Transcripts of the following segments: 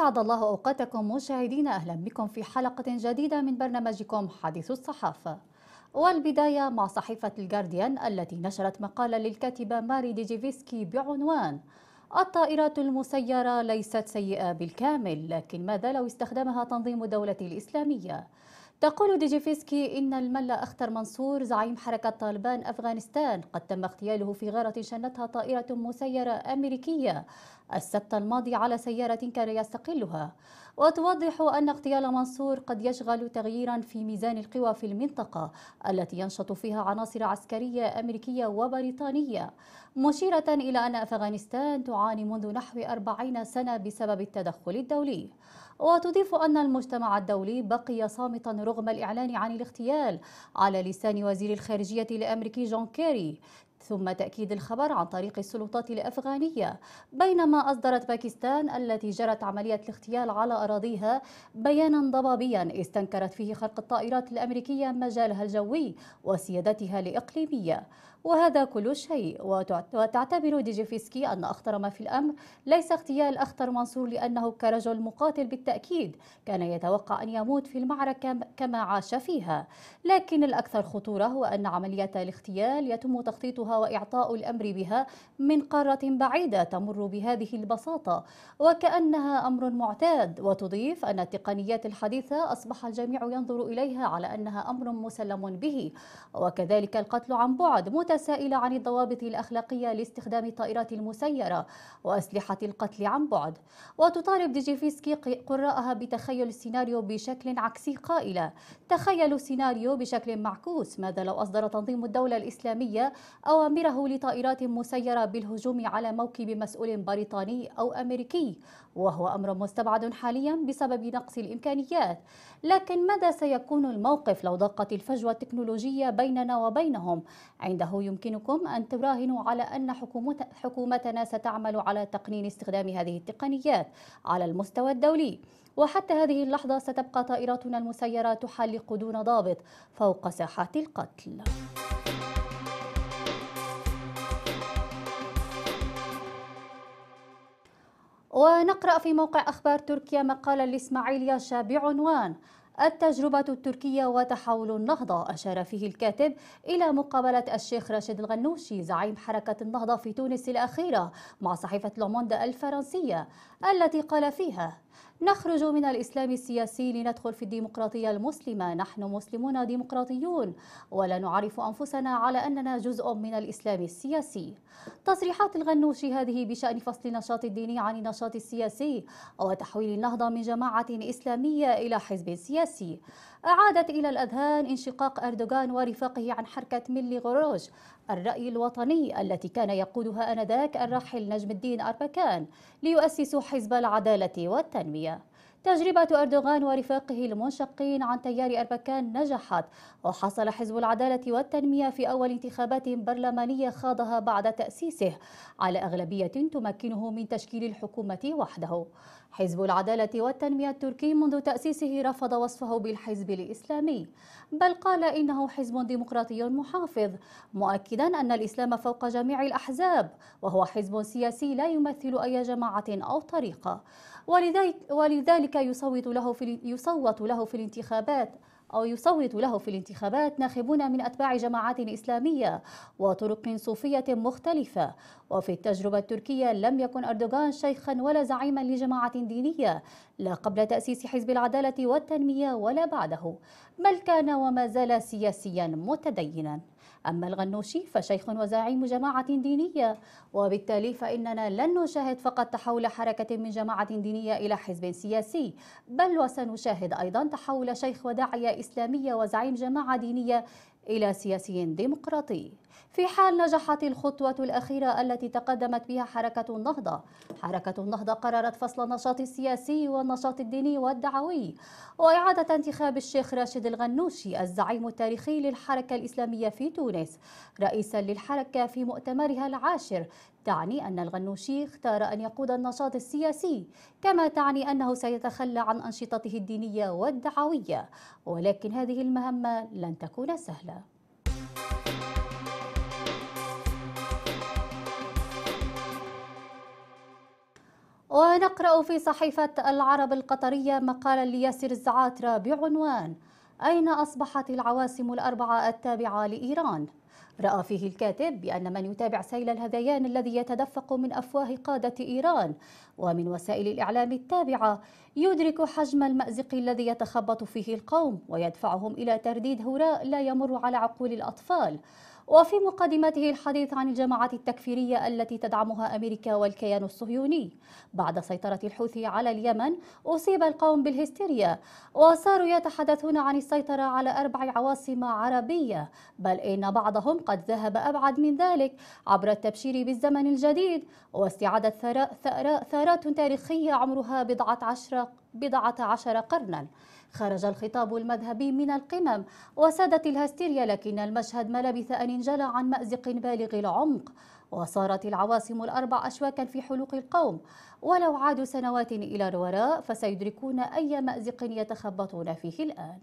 أسعد الله أوقاتكم مشاهدينا أهلا بكم في حلقة جديدة من برنامجكم حديث الصحافة والبداية مع صحيفة الجارديان التي نشرت مقالا للكاتبة ماري ديجيفيسكي بعنوان الطائرات المسيرة ليست سيئة بالكامل لكن ماذا لو استخدمها تنظيم الدولة الإسلامية؟ تقول ديجيفيسكي إن الملا أختر منصور زعيم حركة طالبان أفغانستان قد تم اغتياله في غارة شنتها طائرة مسيرة أمريكية السبت الماضي على سيارة كان يستقلها وتوضح أن اغتيال منصور قد يشغل تغييرا في ميزان القوى في المنطقة التي ينشط فيها عناصر عسكرية أمريكية وبريطانية مشيرة إلى أن أفغانستان تعاني منذ نحو أربعين سنة بسبب التدخل الدولي وتضيف أن المجتمع الدولي بقي صامتا رغم الإعلان عن الاغتيال على لسان وزير الخارجية الأمريكي جون كيري ثم تأكيد الخبر عن طريق السلطات الأفغانية بينما أصدرت باكستان التي جرت عملية الاغتيال على أراضيها بيانا ضبابيا استنكرت فيه خرق الطائرات الأمريكية مجالها الجوي وسيادتها الإقليمية وهذا كل شيء وتعتبر ديجيفيسكي أن أخطر ما في الأمر ليس اغتيال أخطر منصور لأنه كرجل مقاتل بالتأكيد كان يتوقع أن يموت في المعركة كما عاش فيها لكن الأكثر خطورة هو أن عملية الاغتيال يتم تخطيطها وإعطاء الأمر بها من قارة بعيدة تمر بهذه البساطة وكأنها أمر معتاد وتضيف أن التقنيات الحديثة أصبح الجميع ينظر إليها على أنها أمر مسلم به وكذلك القتل عن بعد متسائلة عن الضوابط الأخلاقية لاستخدام الطائرات المسيرة وأسلحة القتل عن بعد وتطالب ديجيفيسكي قراءها بتخيل السيناريو بشكل عكسي قائلة تخيلوا السيناريو بشكل معكوس ماذا لو أصدر تنظيم الدولة الإسلامية أوامره لطائرات مسيرة بالهجوم على موكب مسؤول بريطاني أو أمريكي وهو أمر مستبعد حاليا بسبب نقص الإمكانيات لكن ماذا سيكون الموقف لو ضاقت الفجوة التكنولوجية بيننا وبينهم عنده يمكنكم أن تراهنوا على أن حكومتنا ستعمل على تقنين استخدام هذه التقنيات على المستوى الدولي وحتى هذه اللحظة ستبقى طائراتنا المسيرة تحلق دون ضابط فوق ساحات القتل ونقرأ في موقع أخبار تركيا مقالا لإسماعيل ياشا بعنوان التجربة التركية وتحول النهضة أشار فيه الكاتب إلى مقابلة الشيخ راشد الغنوشي زعيم حركة النهضة في تونس الأخيرة مع صحيفة لوموند الفرنسية التي قال فيها نخرج من الإسلام السياسي لندخل في الديمقراطية المسلمة نحن مسلمون ديمقراطيون ولا نعرف أنفسنا على أننا جزء من الإسلام السياسي تصريحات الغنوشي هذه بشأن فصل النشاط الديني عن النشاط السياسي وتحويل النهضة من جماعة إسلامية إلى حزب سياسي أعادت إلى الأذهان انشقاق أردوغان ورفاقه عن حركة ميلي غروج الرأي الوطني التي كان يقودها آنذاك الراحل نجم الدين أربكان ليؤسسوا حزب العدالة والتنمية تجربة أردوغان ورفاقه المنشقين عن تيار أربكان نجحت وحصل حزب العدالة والتنمية في أول انتخابات برلمانية خاضها بعد تأسيسه على أغلبية تمكنه من تشكيل الحكومة وحده حزب العدالة والتنمية التركي منذ تأسيسه رفض وصفه بالحزب الإسلامي بل قال إنه حزب ديمقراطي محافظ مؤكدا أن الإسلام فوق جميع الأحزاب وهو حزب سياسي لا يمثل أي جماعة أو طريقة ولذلك, ولذلك يصوت له في, يصوت له في الانتخابات أو يصوت له في الانتخابات ناخبون من أتباع جماعات إسلامية وطرق صوفية مختلفة وفي التجربة التركية لم يكن أردوغان شيخا ولا زعيما لجماعة دينية لا قبل تأسيس حزب العدالة والتنمية ولا بعده بل كان وما زال سياسيا متدينا أما الغنوشي فشيخ وزعيم جماعة دينية وبالتالي فإننا لن نشاهد فقط تحول حركة من جماعة دينية إلى حزب سياسي بل وسنشاهد أيضا تحول شيخ وداعية إسلامية وزعيم جماعة دينية إلى سياسي ديمقراطي في حال نجحت الخطوة الأخيرة التي تقدمت بها حركة النهضة حركة النهضة قررت فصل النشاط السياسي والنشاط الديني والدعوي وإعادة انتخاب الشيخ راشد الغنوشي الزعيم التاريخي للحركة الإسلامية في تونس رئيسا للحركة في مؤتمرها العاشر تعني أن الغنوشي اختار أن يقود النشاط السياسي كما تعني أنه سيتخلى عن أنشطته الدينية والدعوية ولكن هذه المهمة لن تكون سهلة ونقرأ في صحيفة العرب القطرية مقالا لياسر الزعاترة بعنوان أين أصبحت العواصم الأربعة التابعة لإيران؟ رأى فيه الكاتب بأن من يتابع سيل الهذيان الذي يتدفق من أفواه قادة إيران ومن وسائل الإعلام التابعة يدرك حجم المأزق الذي يتخبط فيه القوم ويدفعهم إلى ترديد هراء لا يمر على عقول الأطفال وفي مقدمته الحديث عن الجماعات التكفيرية التي تدعمها أمريكا والكيان الصهيوني بعد سيطرة الحوثي على اليمن أصيب القوم بالهستيريا وصاروا يتحدثون عن السيطرة على أربع عواصم عربية بل إن بعضهم قد ذهب أبعد من ذلك عبر التبشير بالزمن الجديد واستعادة ثراء ثارات تاريخية عمرها بضعة عشر بضعة عشر قرنا خرج الخطاب المذهبي من القمم وسادت الهستيريا لكن المشهد ما لبث أن انجلى عن مأزق بالغ العمق وصارت العواصم الأربع أشواكا في حلوق القوم ولو عادوا سنوات إلى الوراء فسيدركون أي مأزق يتخبطون فيه الآن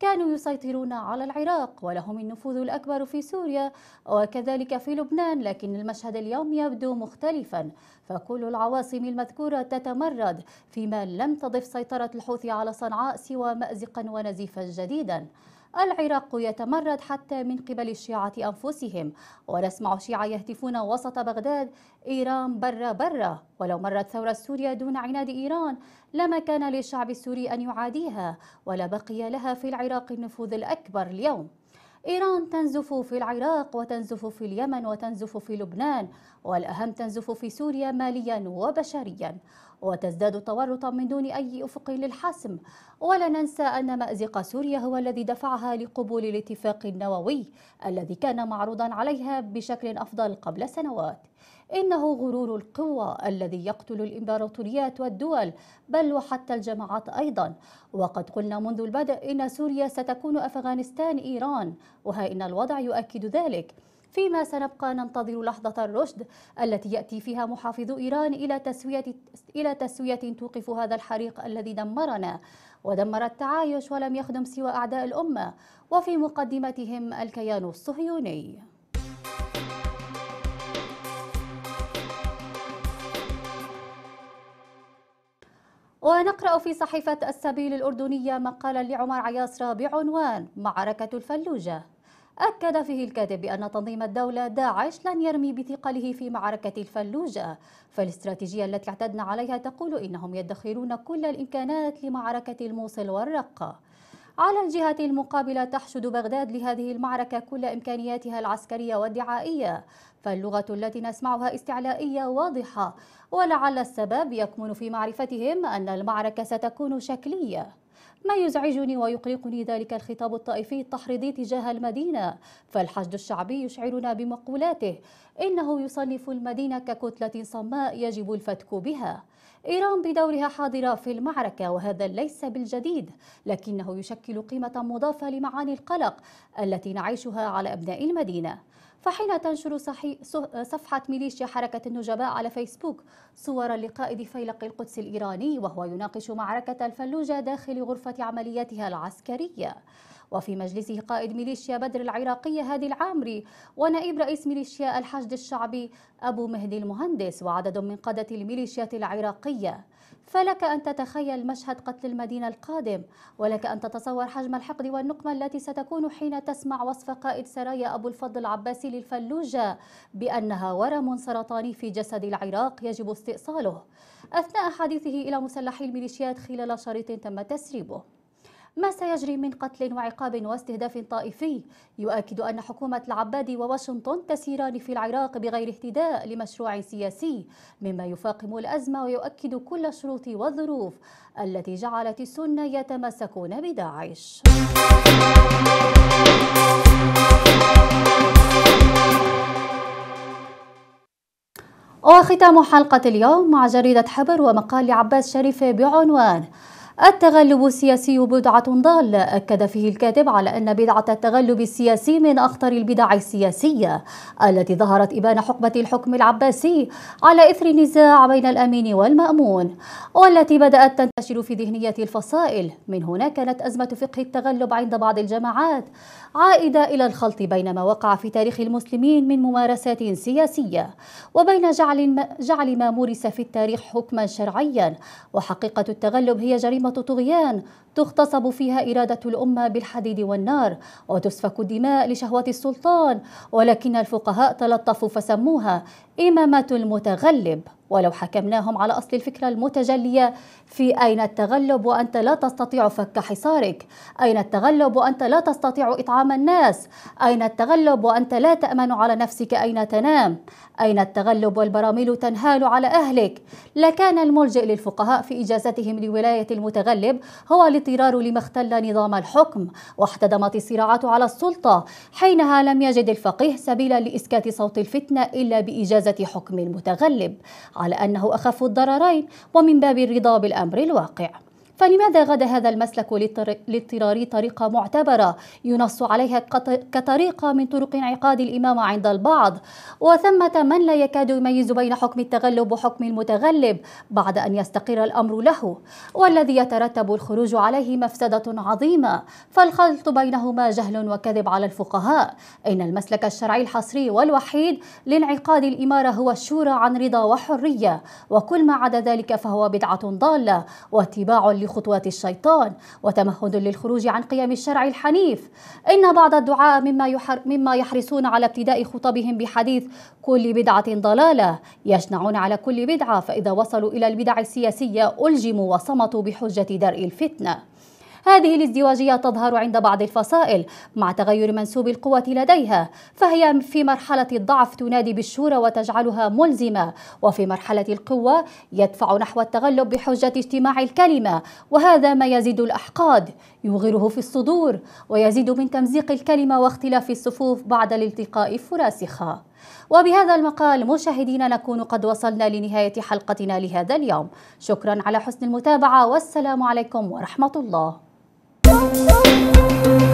كانوا يسيطرون على العراق ولهم النفوذ الأكبر في سوريا وكذلك في لبنان لكن المشهد اليوم يبدو مختلفا فكل العواصم المذكورة تتمرد فيما لم تضف سيطرة الحوثي على صنعاء سوى مأزقا ونزيفا جديدا العراق يتمرد حتى من قبل الشيعة أنفسهم ونسمع الشيعة يهتفون وسط بغداد إيران برا برا ولو مرت ثورة سوريا دون عناد إيران لما كان للشعب السوري أن يعاديها ولا بقي لها في العراق النفوذ الأكبر اليوم إيران تنزف في العراق وتنزف في اليمن وتنزف في لبنان والأهم تنزف في سوريا ماليا وبشريا وتزداد تورطا من دون أي أفق للحسم ولا ننسى أن مأزق سوريا هو الذي دفعها لقبول الاتفاق النووي الذي كان معروضا عليها بشكل أفضل قبل سنوات إنه غرور القوة الذي يقتل الإمبراطوريات والدول بل وحتى الجماعات أيضا وقد قلنا منذ البدء إن سوريا ستكون أفغانستان إيران وها إن الوضع يؤكد ذلك فيما سنبقى ننتظر لحظة الرشد التي يأتي فيها محافظو إيران إلى تسوية إلى تسوية توقف هذا الحريق الذي دمرنا ودمر التعايش ولم يخدم سوى أعداء الأمة وفي مقدمتهم الكيان الصهيوني ونقرأ في صحيفة السبيل الأردنية مقالا لعمر عياصرة بعنوان معركة الفلوجة أكد فيه الكاتب بأن تنظيم الدولة داعش لن يرمي بثقله في معركة الفلوجة فالاستراتيجية التي اعتدنا عليها تقول إنهم يدخرون كل الإمكانات لمعركة الموصل والرقة على الجهة المقابلة تحشد بغداد لهذه المعركة كل إمكانياتها العسكرية والدعائية فاللغة التي نسمعها استعلائية واضحة ولعل السبب يكمن في معرفتهم أن المعركة ستكون شكلية ما يزعجني ويقلقني ذلك الخطاب الطائفي التحريضي تجاه المدينة فالحشد الشعبي يشعرنا بمقولاته إنه يصنف المدينة ككتلة صماء يجب الفتك بها إيران بدورها حاضرة في المعركة وهذا ليس بالجديد لكنه يشكل قيمة مضافة لمعاني القلق التي نعيشها على أبناء المدينة فحين تنشر صفحة ميليشيا حركة النجباء على فيسبوك صورا لقائد فيلق القدس الإيراني وهو يناقش معركة الفلوجة داخل غرفة عملياتها العسكرية وفي مجلسه قائد ميليشيا بدر العراقية هادي العامري ونائب رئيس ميليشيا الحشد الشعبي أبو مهدي المهندس وعدد من قادة الميليشيات العراقية فلك أن تتخيل مشهد قتل المدينة القادم ولك أن تتصور حجم الحقد والنقمة التي ستكون حين تسمع وصف قائد سرايا أبو الفضل العباسي للفلوجة بأنها ورم سرطاني في جسد العراق يجب استئصاله أثناء حديثه إلى مسلحي الميليشيات خلال شريط تم تسريبه ما سيجري من قتل وعقاب واستهداف طائفي يؤكد أن حكومة العباد وواشنطن تسيران في العراق بغير اهتداء لمشروع سياسي مما يفاقم الأزمة ويؤكد كل الشروط والظروف التي جعلت السنة يتمسكون بداعش وختام حلقة اليوم مع جريدة حبر ومقال عباس شريف بعنوان التغلب السياسي بدعة ضالة أكد فيه الكاتب على أن بدعة التغلب السياسي من أخطر البدع السياسية التي ظهرت إبان حقبة الحكم العباسي على إثر النزاع بين الأمين والمأمون والتي بدأت تنتشر في ذهنية الفصائل من هنا كانت أزمة فقه التغلب عند بعض الجماعات عائدة إلى الخلط بين ما وقع في تاريخ المسلمين من ممارسات سياسية وبين جعل, جعل ما مورس في التاريخ حكما شرعيا وحقيقة التغلب هي جريمة عاصمة طغيان تغتصب فيها إرادة الأمة بالحديد والنار وتسفك الدماء لشهوة السلطان ولكن الفقهاء تلطفوا فسموها إمامة المتغلب ولو حكمناهم على أصل الفكرة المتجلية في أين التغلب وأنت لا تستطيع فك حصارك أين التغلب وأنت لا تستطيع إطعام الناس أين التغلب وأنت لا تأمن على نفسك أين تنام أين التغلب والبراميل تنهال على أهلك لكان الملجئ للفقهاء في إجازتهم لولاية المتغلب هو الاضطرار لما اختل نظام الحكم واحتدمت الصراعات على السلطة حينها لم يجد الفقيه سبيلا لإسكات صوت الفتنة إلا بإجازة حكم المتغلب على أنه أخف الضررين ومن باب الرضا بالأمر الواقع فلماذا غدا هذا المسلك للاضطراري طريقة معتبرة ينص عليها كطريقة من طرق انعقاد الإمامة عند البعض وثمة من لا يكاد يميز بين حكم التغلب وحكم المتغلب بعد أن يستقر الأمر له والذي يترتب الخروج عليه مفسدة عظيمة فالخلط بينهما جهل وكذب على الفقهاء إن المسلك الشرعي الحصري والوحيد لانعقاد الإمارة هو الشورى عن رضا وحرية وكل ما عدا ذلك فهو بدعة ضالة واتباع خطوات الشيطان وتمهد للخروج عن قيم الشرع الحنيف إن بعض الدعاء مما, يحر مما يحرصون على ابتداء خطبهم بحديث كل بدعة ضلالة يشنعون على كل بدعة فإذا وصلوا إلى البدع السياسية ألجموا وصمتوا بحجة درء الفتنة هذه الازدواجية تظهر عند بعض الفصائل مع تغير منسوب القوة لديها فهي في مرحلة الضعف تنادي بالشورى وتجعلها ملزمة وفي مرحلة القوة يدفع نحو التغلب بحجة اجتماع الكلمة وهذا ما يزيد الأحقاد يوغره في الصدور ويزيد من تمزيق الكلمة واختلاف الصفوف بعد الالتقاء فراسخا وبهذا المقال مشاهدينا نكون قد وصلنا لنهاية حلقتنا لهذا اليوم شكرا على حسن المتابعة والسلام عليكم ورحمة الله Oh.